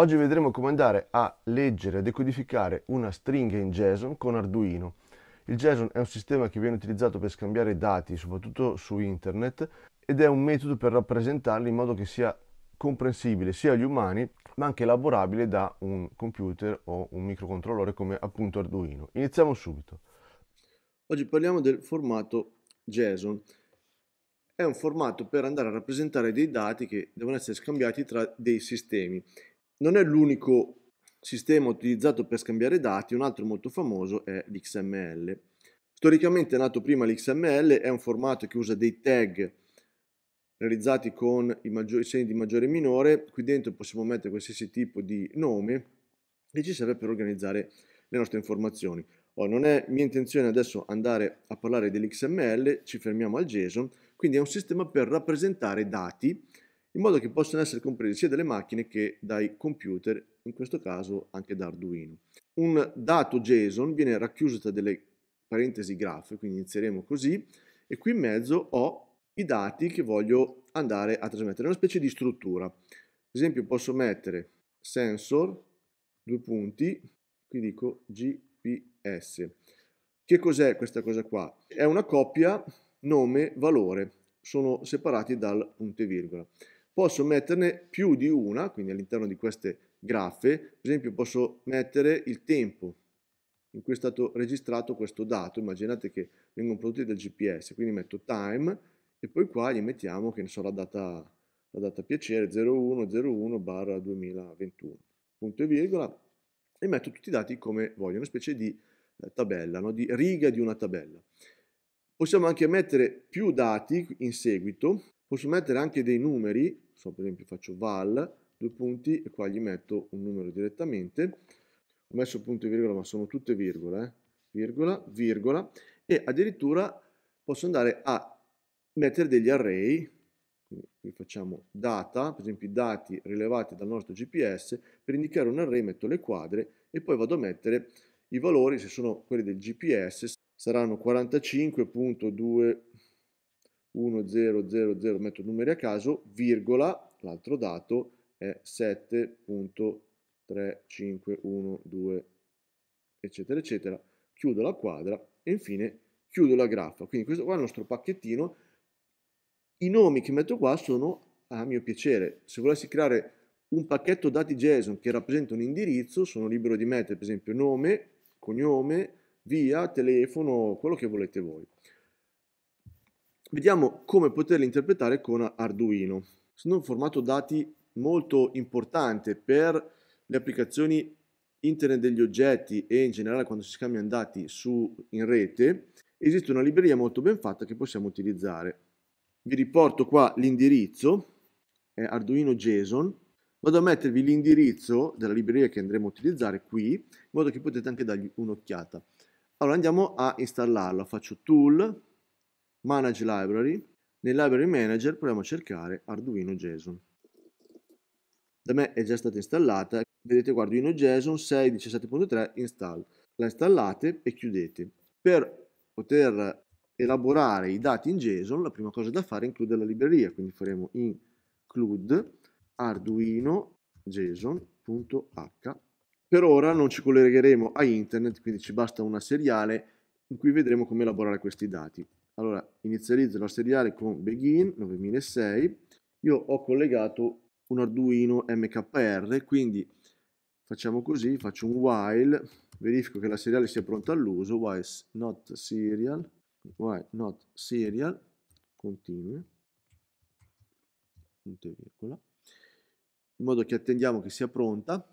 Oggi vedremo come andare a leggere e decodificare una stringa in JSON con Arduino. Il JSON è un sistema che viene utilizzato per scambiare dati, soprattutto su internet, ed è un metodo per rappresentarli in modo che sia comprensibile sia agli umani, ma anche elaborabile da un computer o un microcontrollore come appunto Arduino. Iniziamo subito. Oggi parliamo del formato JSON. È un formato per andare a rappresentare dei dati che devono essere scambiati tra dei sistemi non è l'unico sistema utilizzato per scambiare dati, un altro molto famoso è l'XML. Storicamente è nato prima l'XML, è un formato che usa dei tag realizzati con i, maggiori, i segni di maggiore e minore, qui dentro possiamo mettere qualsiasi tipo di nome e ci serve per organizzare le nostre informazioni. Oh, non è mia intenzione adesso andare a parlare dell'XML, ci fermiamo al JSON, quindi è un sistema per rappresentare dati in modo che possano essere compresi sia dalle macchine che dai computer, in questo caso anche da Arduino. Un dato JSON viene racchiuso tra delle parentesi graph, quindi inizieremo così, e qui in mezzo ho i dati che voglio andare a trasmettere, una specie di struttura. Ad esempio posso mettere sensor, due punti, qui dico GPS. Che cos'è questa cosa qua? È una coppia nome-valore, sono separati dal punto e virgola. Posso metterne più di una, quindi all'interno di queste graffe, per esempio posso mettere il tempo in cui è stato registrato questo dato, immaginate che vengono prodotti dal GPS, quindi metto time e poi qua gli mettiamo che ne so la data, la data piacere 0101 barra 2021, punto e virgola, e metto tutti i dati come voglio, una specie di eh, tabella, no? di riga di una tabella. Possiamo anche mettere più dati in seguito, Posso mettere anche dei numeri, so per esempio faccio val, due punti e qua gli metto un numero direttamente. Ho messo punto e virgola ma sono tutte virgole, eh? virgola, virgola e addirittura posso andare a mettere degli array, qui facciamo data, per esempio i dati rilevati dal nostro GPS, per indicare un array metto le quadre e poi vado a mettere i valori, se sono quelli del GPS, saranno 45.2 1, 0, 0, 0, metto numeri a caso, virgola, l'altro dato è 7.3512, eccetera, eccetera. Chiudo la quadra e infine chiudo la graffa. Quindi questo qua è il nostro pacchettino. I nomi che metto qua sono a mio piacere. Se volessi creare un pacchetto dati JSON che rappresenta un indirizzo, sono libero di mettere per esempio nome, cognome, via, telefono, quello che volete voi. Vediamo come poterli interpretare con Arduino. Sono un formato dati molto importante per le applicazioni internet degli oggetti e in generale quando si scambiano dati su, in rete, esiste una libreria molto ben fatta che possiamo utilizzare. Vi riporto qua l'indirizzo, è Arduino JSON, vado a mettervi l'indirizzo della libreria che andremo a utilizzare qui, in modo che potete anche dargli un'occhiata. Allora andiamo a installarla, faccio tool, Manage Library, nel Library Manager proviamo a cercare Arduino JSON. Da me è già stata installata, vedete qua Arduino JSON 6.17.3 install. La installate e chiudete. Per poter elaborare i dati in JSON, la prima cosa da fare è includere la libreria, quindi faremo include arduino json.h. Per ora non ci collegheremo a internet, quindi ci basta una seriale in cui vedremo come elaborare questi dati. Allora, inizializzo la seriale con begin 9006. Io ho collegato un Arduino MKR, quindi facciamo così, faccio un while, verifico che la seriale sia pronta all'uso, while not serial, while not serial, continue, punto e virgola, in modo che attendiamo che sia pronta.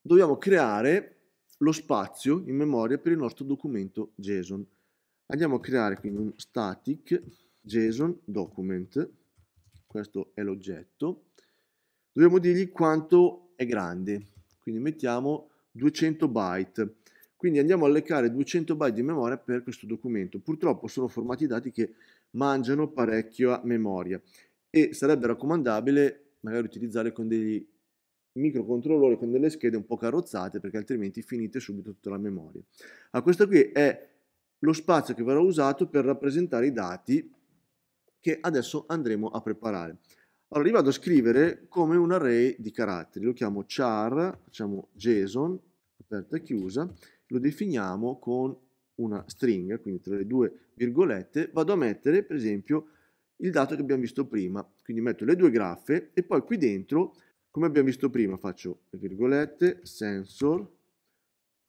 Dobbiamo creare lo spazio in memoria per il nostro documento JSON. Andiamo a creare quindi un static JSON document, questo è l'oggetto, dobbiamo dirgli quanto è grande, quindi mettiamo 200 byte, quindi andiamo a leccare 200 byte di memoria per questo documento, purtroppo sono formati dati che mangiano parecchio a memoria e sarebbe raccomandabile magari utilizzare con dei microcontrollori, con delle schede un po' carrozzate perché altrimenti finite subito tutta la memoria. A ah, questo qui è lo spazio che verrà usato per rappresentare i dati che adesso andremo a preparare. Allora li vado a scrivere come un array di caratteri, lo chiamo char, facciamo json, aperta e chiusa, lo definiamo con una stringa, quindi tra le due virgolette, vado a mettere per esempio il dato che abbiamo visto prima, quindi metto le due graffe e poi qui dentro, come abbiamo visto prima, faccio le virgolette, sensor,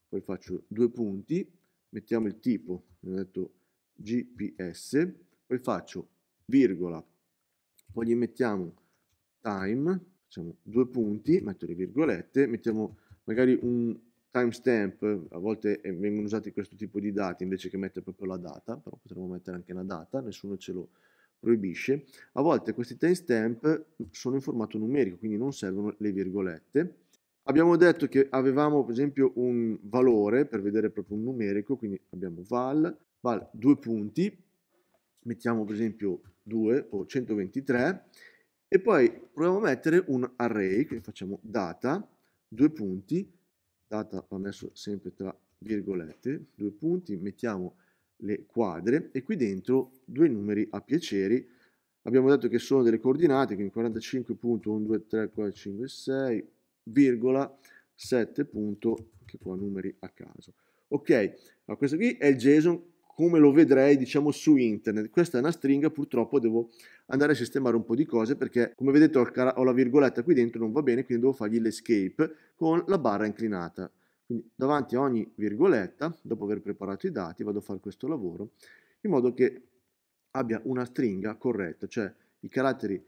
poi faccio due punti mettiamo il tipo, ho detto GPS, poi faccio virgola, poi gli mettiamo time, facciamo due punti, metto le virgolette, mettiamo magari un timestamp, a volte vengono usati questo tipo di dati invece che mettere proprio la data, però potremmo mettere anche una data, nessuno ce lo proibisce. A volte questi timestamp sono in formato numerico, quindi non servono le virgolette. Abbiamo detto che avevamo per esempio un valore per vedere proprio un numerico, quindi abbiamo val, val due punti, mettiamo per esempio 2 o 123 e poi proviamo a mettere un array che facciamo data, due punti, data va messo sempre tra virgolette, due punti, mettiamo le quadre e qui dentro due numeri a piacere. abbiamo detto che sono delle coordinate, quindi 45.123456 virgola 7 punto, che poi numeri a caso. Ok, allora, questo qui è il JSON come lo vedrei diciamo su internet. Questa è una stringa, purtroppo devo andare a sistemare un po' di cose perché come vedete ho, ho la virgoletta qui dentro, non va bene, quindi devo fargli l'escape con la barra inclinata. Quindi davanti a ogni virgoletta, dopo aver preparato i dati, vado a fare questo lavoro in modo che abbia una stringa corretta, cioè i caratteri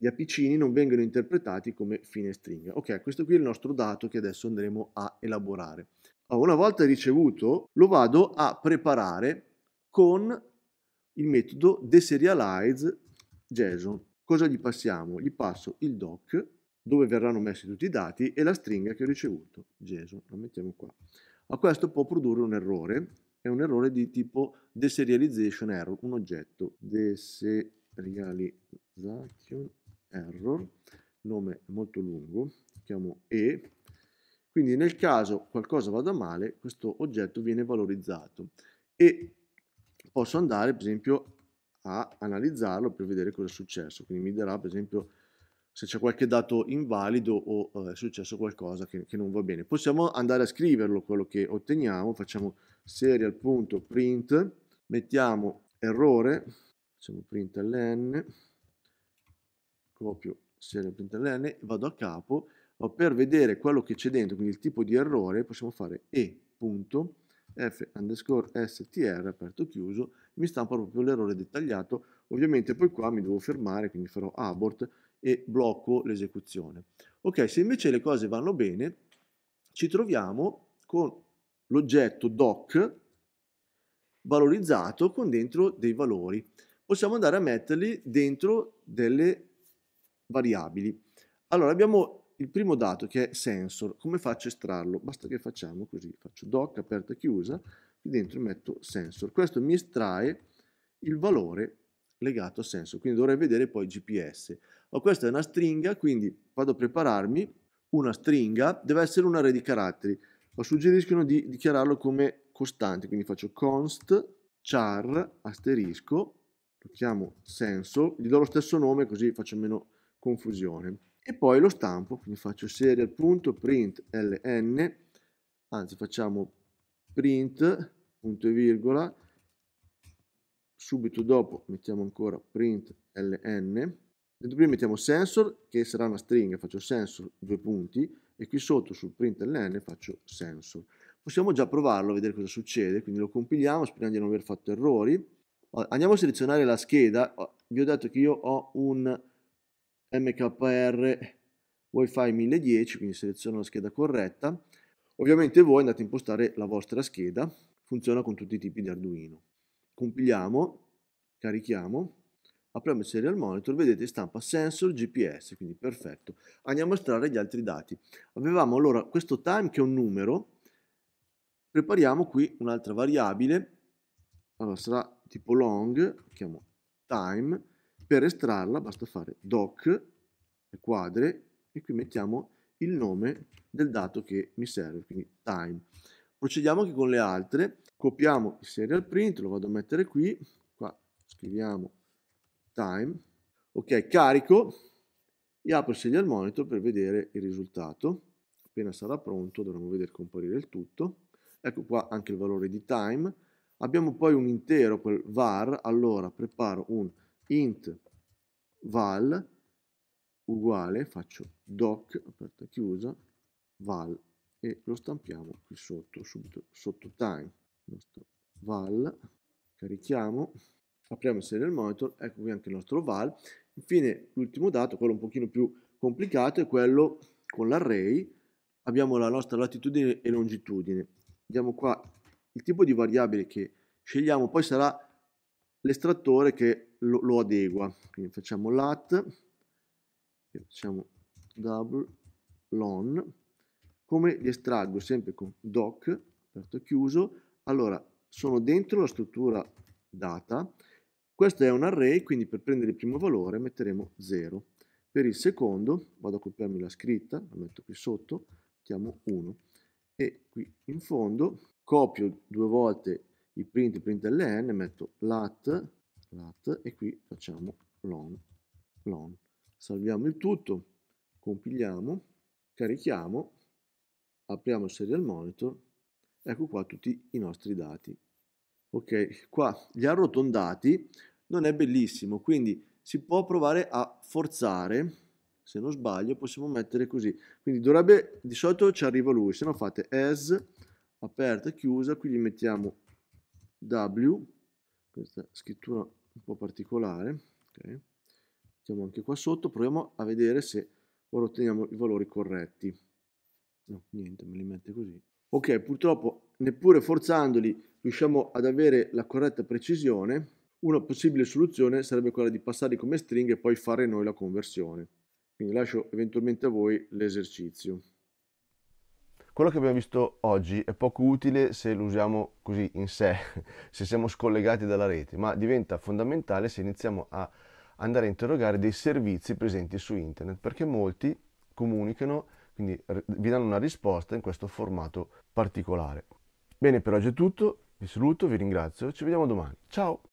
gli apicini non vengono interpretati come fine stringa. Ok, questo qui è il nostro dato che adesso andremo a elaborare. Allora, una volta ricevuto lo vado a preparare con il metodo deserialize.json. Cosa gli passiamo? Gli passo il doc dove verranno messi tutti i dati e la stringa che ho ricevuto, JSON, la mettiamo qua. A questo può produrre un errore, è un errore di tipo deserialization error, un oggetto deserialization error, nome molto lungo, chiamo E, quindi nel caso qualcosa vada male, questo oggetto viene valorizzato e posso andare per esempio a analizzarlo per vedere cosa è successo, quindi mi darà per esempio se c'è qualche dato invalido o eh, è successo qualcosa che, che, non va bene. Possiamo andare a scriverlo quello che otteniamo, facciamo serial.print, mettiamo errore, facciamo print ln, copio serie println, vado a capo, ma per vedere quello che c'è dentro, quindi il tipo di errore, possiamo fare e.f underscore str, aperto chiuso, mi stampa proprio l'errore dettagliato, ovviamente poi qua mi devo fermare, quindi farò abort e blocco l'esecuzione. Ok, se invece le cose vanno bene, ci troviamo con l'oggetto doc valorizzato con dentro dei valori. Possiamo andare a metterli dentro delle variabili. Allora abbiamo il primo dato che è sensor, come faccio a estrarlo? Basta che facciamo così, faccio doc aperta e chiusa, qui dentro metto sensor, questo mi estrae il valore legato a sensor, quindi dovrei vedere poi GPS. Ma questa è una stringa, quindi vado a prepararmi, una stringa deve essere un array di caratteri, ma suggeriscono di dichiararlo come costante, quindi faccio const char asterisco, lo chiamo sensor, gli do lo stesso nome così faccio meno confusione. E poi lo stampo, quindi faccio serial.println, anzi facciamo print, punto e virgola, subito dopo mettiamo ancora println, dentro prima mettiamo sensor che sarà una stringa, faccio sensor due punti e qui sotto sul println faccio sensor. Possiamo già provarlo, vedere cosa succede, quindi lo compiliamo, sperando di non aver fatto errori. Andiamo a selezionare la scheda, vi ho detto che io ho un MKR Wi-Fi 1010, quindi seleziono la scheda corretta. Ovviamente voi andate a impostare la vostra scheda, funziona con tutti i tipi di Arduino. Compiliamo, carichiamo, apriamo il serial monitor, vedete stampa sensor GPS, quindi perfetto. Andiamo a estrarre gli altri dati. Avevamo allora questo time che è un numero, prepariamo qui un'altra variabile, allora sarà tipo long, chiamo time, per estrarla basta fare doc, quadre, e qui mettiamo il nome del dato che mi serve, quindi time. Procediamo anche con le altre, copiamo il serial print, lo vado a mettere qui, qua scriviamo time, ok, carico e apro il serial monitor per vedere il risultato. Appena sarà pronto dovremo vedere comparire il tutto. Ecco qua anche il valore di time. Abbiamo poi un intero, quel var, allora preparo un int val uguale, faccio doc, aperta e chiusa, val e lo stampiamo qui sotto, subito sotto time. Nostro val, carichiamo, apriamo il serial monitor, ecco qui anche il nostro val. Infine l'ultimo dato, quello un pochino più complicato, è quello con l'array. Abbiamo la nostra latitudine e longitudine. vediamo qua, il tipo di variabile che scegliamo poi sarà l'estrattore che lo, lo adegua. Quindi facciamo lat, facciamo double lon, come li estraggo sempre con doc, aperto e chiuso, allora sono dentro la struttura data, questo è un array, quindi per prendere il primo valore metteremo 0. Per il secondo vado a copiarmi la scritta, la metto qui sotto, mettiamo 1. E qui in fondo copio due volte i print, print ln, metto lat, lat e qui facciamo long, long. Salviamo il tutto, compiliamo, carichiamo, apriamo il serial monitor, ecco qua tutti i nostri dati. Ok, qua gli arrotondati non è bellissimo, quindi si può provare a forzare, se non sbaglio possiamo mettere così. Quindi dovrebbe, di solito ci arriva lui, se no fate as, aperta, chiusa, qui gli mettiamo w, questa scrittura un po' particolare, okay. mettiamo anche qua sotto, proviamo a vedere se ora otteniamo i valori corretti. No, niente, me li mette così. Ok, purtroppo neppure forzandoli riusciamo ad avere la corretta precisione, una possibile soluzione sarebbe quella di passarli come stringhe e poi fare noi la conversione. Quindi lascio eventualmente a voi l'esercizio. Quello che abbiamo visto oggi è poco utile se lo usiamo così in sé, se siamo scollegati dalla rete, ma diventa fondamentale se iniziamo a andare a interrogare dei servizi presenti su internet, perché molti comunicano, quindi vi danno una risposta in questo formato particolare. Bene, per oggi è tutto, vi saluto, vi ringrazio, ci vediamo domani. Ciao!